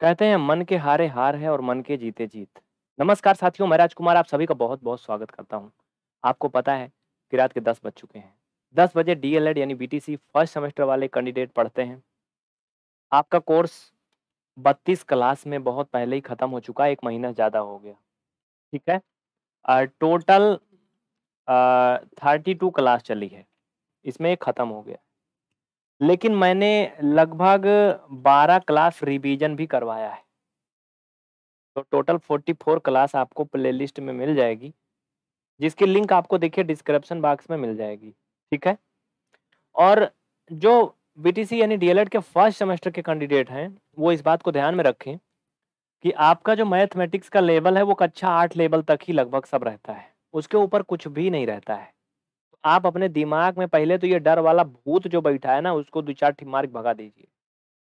कहते हैं मन के हारे हार है और मन के जीते जीत नमस्कार साथियों मैं राजकुमार आप सभी का बहुत बहुत स्वागत करता हूं आपको पता है कि रात के दस बज चुके हैं दस बजे डीएलएड यानी बीटीसी फर्स्ट सेमेस्टर वाले कैंडिडेट पढ़ते हैं आपका कोर्स बत्तीस क्लास में बहुत पहले ही ख़त्म हो चुका है एक महीना ज़्यादा हो गया ठीक है आ, टोटल थर्टी टू क्लास चली है इसमें एक ख़त्म हो गया लेकिन मैंने लगभग बारह क्लास रिवीजन भी करवाया है तो टोटल फोर्टी फोर क्लास आपको प्लेलिस्ट में मिल जाएगी जिसकी लिंक आपको देखिए डिस्क्रिप्शन बॉक्स में मिल जाएगी ठीक है और जो बीटीसी यानी डीएलएड के फर्स्ट सेमेस्टर के कैंडिडेट हैं वो इस बात को ध्यान में रखें कि आपका जो मैथमेटिक्स का लेवल है वो कक्षा आठ लेवल तक ही लगभग सब रहता है उसके ऊपर कुछ भी नहीं रहता है आप अपने दिमाग में पहले तो ये डर वाला भूत जो बैठा है ना उसको दो चार मार भगा दीजिए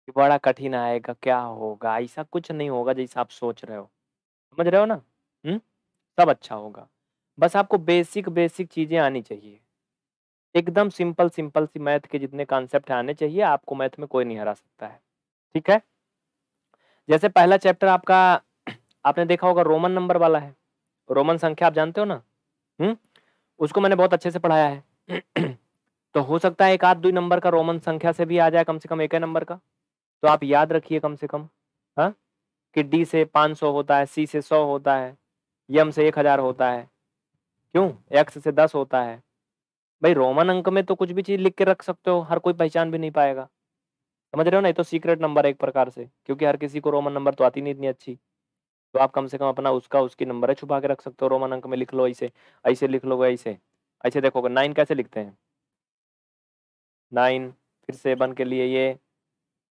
कि बड़ा कठिन आएगा क्या होगा ऐसा कुछ नहीं होगा जैसा आप सोच रहे हो समझ रहे हो ना हम्म सब अच्छा होगा बस आपको बेसिक बेसिक चीज़ें आनी चाहिए एकदम सिंपल सिंपल सी मैथ के जितने कॉन्सेप्ट आने चाहिए आपको मैथ में कोई नहीं हरा सकता है ठीक है जैसे पहला चैप्टर आपका आपने देखा होगा रोमन नंबर वाला है रोमन संख्या आप जानते हो ना हम्म उसको मैंने बहुत अच्छे से पढ़ाया है तो हो सकता है एक आध दो नंबर का रोमन संख्या से भी आ जाए कम से कम एक नंबर का तो आप याद रखिए कम से कम हाँ कि डी से पाँच सौ होता है सी से सौ होता है यम से एक हज़ार होता है क्यों एक्स से दस होता है भाई रोमन अंक में तो कुछ भी चीज़ लिख के रख सकते हो हर कोई पहचान भी नहीं पाएगा समझ रहे हो ना ये तो सीक्रेट नंबर है एक प्रकार से क्योंकि हर किसी को रोमन नंबर तो आती नहीं इतनी अच्छी तो आप कम से कम अपना उसका उसकी नंबर है छुपा के रख सकते हो रोमन अंक में लिख लो ऐसे ऐसे लिख लो ऐसे ऐसे देखोगे नाइन कैसे लिखते हैं नाइन फिर सेवन के लिए ये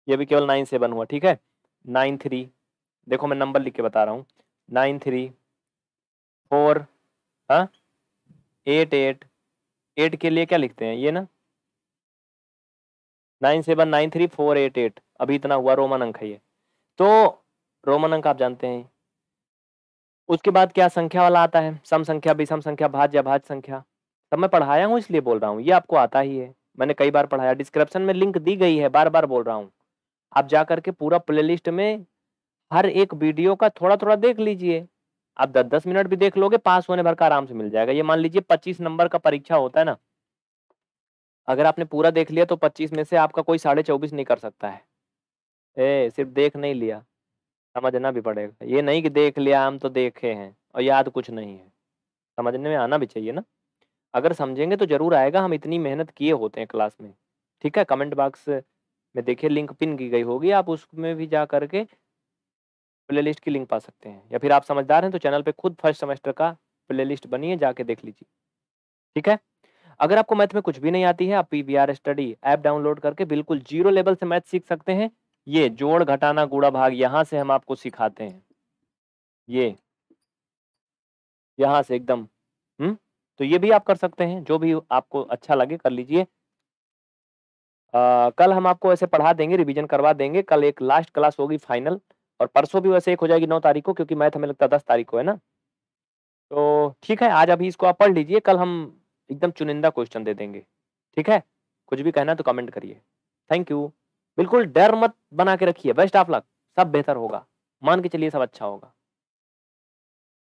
ये भी केवल नाइन सेवन हुआ ठीक है नाइन थ्री देखो मैं नंबर लिख के बता रहा हूँ नाइन थ्री फोर हाँ एट एट एट के लिए क्या लिखते हैं ये ना nine seven nine three four eight eight अभी इतना हुआ रोमन अंक है ये तो रोमन अंक आप जानते हैं उसके बाद क्या संख्या वाला आता है सम संख्या विषम संख्या भाज्य अभाज्य संख्या सब मैं पढ़ाया हूँ इसलिए बोल रहा हूँ ये आपको आता ही है मैंने कई बार पढ़ाया डिस्क्रिप्शन में लिंक दी गई है बार बार बोल रहा हूँ आप जा करके पूरा प्ले में हर एक वीडियो का थोड़ा थोड़ा देख लीजिए आप दस दस मिनट भी देख लोगे पास होने भर का आराम से मिल जाएगा ये मान लीजिए पच्चीस नंबर का परीक्षा होता है ना अगर आपने पूरा देख लिया तो पच्चीस में से आपका कोई साढ़े चौबीस नहीं कर सकता है ए सिर्फ देख नहीं लिया समझना भी पड़ेगा ये नहीं कि देख लिया हम तो देखे हैं और याद कुछ नहीं है समझने में आना भी चाहिए ना अगर समझेंगे तो जरूर आएगा हम इतनी मेहनत किए होते हैं क्लास में ठीक है कमेंट बॉक्स में देखिए लिंक पिन की गई होगी आप उसमें भी जा करके प्ले लिस्ट की लिंक पा सकते हैं या फिर आप समझदार हैं तो चैनल पर खुद फर्स्ट सेमेस्टर का प्ले लिस्ट बनिए जाके देख लीजिए ठीक है अगर आपको मैथ में कुछ भी नहीं आती है आप पी स्टडी ऐप डाउनलोड करके बिल्कुल जीरो लेवल से मैथ सीख सकते हैं ये जोड़ घटाना गुड़ा भाग यहाँ से हम आपको सिखाते हैं ये यहाँ से एकदम हम्म तो ये भी आप कर सकते हैं जो भी आपको अच्छा लगे कर लीजिए कल हम आपको ऐसे पढ़ा देंगे रिवीजन करवा देंगे कल एक लास्ट क्लास होगी फाइनल और परसों भी वैसे एक हो जाएगी नौ तारीख को क्योंकि मैथ हमें लगता है दस तारीख को है ना तो ठीक है आज अभी इसको आप पढ़ लीजिए कल हम एकदम चुनिंदा क्वेश्चन दे देंगे ठीक है कुछ भी कहना तो कमेंट करिए थैंक यू बिल्कुल डर मत बना के रखिए बेस्ट ऑफ लक सब बेहतर होगा मान के चलिए सब अच्छा होगा